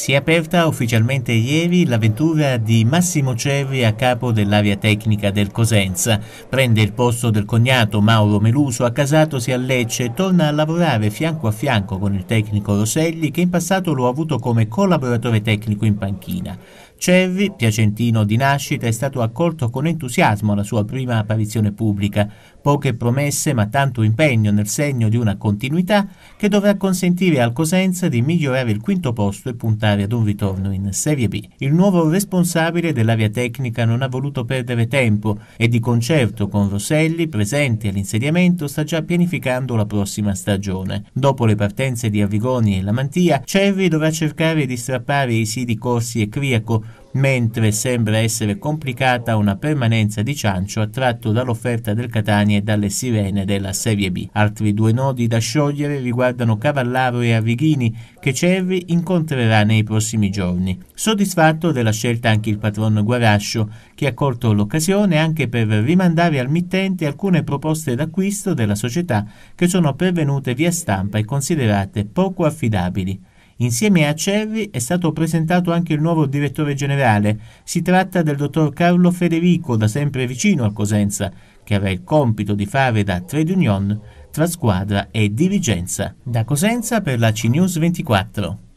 Si è aperta ufficialmente ieri l'avventura di Massimo Cerri a capo dell'area tecnica del Cosenza. Prende il posto del cognato Mauro Meluso, accasatosi a Lecce, e torna a lavorare fianco a fianco con il tecnico Roselli che in passato lo ha avuto come collaboratore tecnico in panchina. Cervi, piacentino di nascita, è stato accolto con entusiasmo alla sua prima apparizione pubblica. Poche promesse ma tanto impegno nel segno di una continuità che dovrà consentire al Cosenza di migliorare il quinto posto e puntare ad un ritorno in Serie B. Il nuovo responsabile dell'area tecnica non ha voluto perdere tempo e di concerto con Rosselli, presente all'insediamento, sta già pianificando la prossima stagione. Dopo le partenze di Avigoni e la Mantia, Cervi dovrà cercare di strappare i sidi Corsi e Criaco mentre sembra essere complicata una permanenza di Ciancio attratto dall'offerta del Catania e dalle sirene della Serie B. Altri due nodi da sciogliere riguardano Cavallaro e Arrighini che Cervi incontrerà nei prossimi giorni. Soddisfatto della scelta anche il patron Guarascio che ha colto l'occasione anche per rimandare al mittente alcune proposte d'acquisto della società che sono pervenute via stampa e considerate poco affidabili. Insieme a Cerri è stato presentato anche il nuovo direttore generale. Si tratta del dottor Carlo Federico, da sempre vicino al Cosenza, che avrà il compito di fare da trade union tra squadra e dirigenza. Da Cosenza per la CNews 24.